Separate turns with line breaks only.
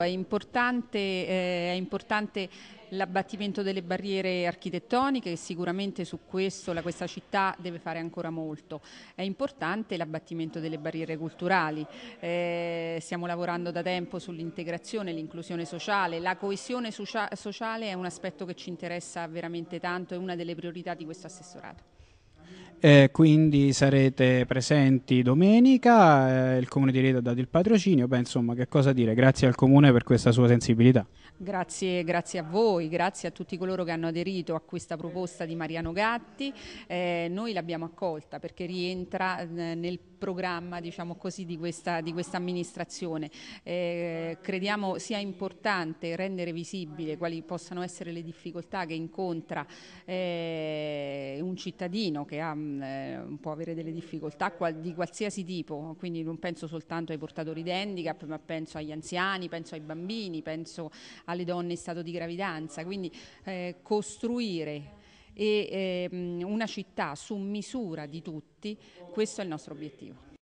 È importante, eh, è importante l'abbattimento delle barriere architettoniche, sicuramente su questo la, questa città deve fare ancora molto. È importante l'abbattimento delle barriere culturali. Eh, stiamo lavorando da tempo sull'integrazione, l'inclusione sociale. La coesione socia sociale è un aspetto che ci interessa veramente tanto, è una delle priorità di questo assessorato.
Eh, quindi sarete presenti domenica, eh, il comune di Rieti ha dato il patrocinio, beh insomma che cosa dire, grazie al comune per questa sua sensibilità.
Grazie, grazie a voi, grazie a tutti coloro che hanno aderito a questa proposta di Mariano Gatti, eh, noi l'abbiamo accolta perché rientra eh, nel programma diciamo così, di, questa, di questa amministrazione. Eh, crediamo sia importante rendere visibile quali possano essere le difficoltà che incontra eh, cittadino che ha, mh, mm, eh, può avere delle difficoltà qual, di qualsiasi tipo, quindi non penso soltanto ai portatori di handicap, ma penso agli anziani, penso ai bambini, penso alle donne in stato di gravidanza, quindi eh, costruire e, eh, una città su misura di tutti, questo è il nostro obiettivo.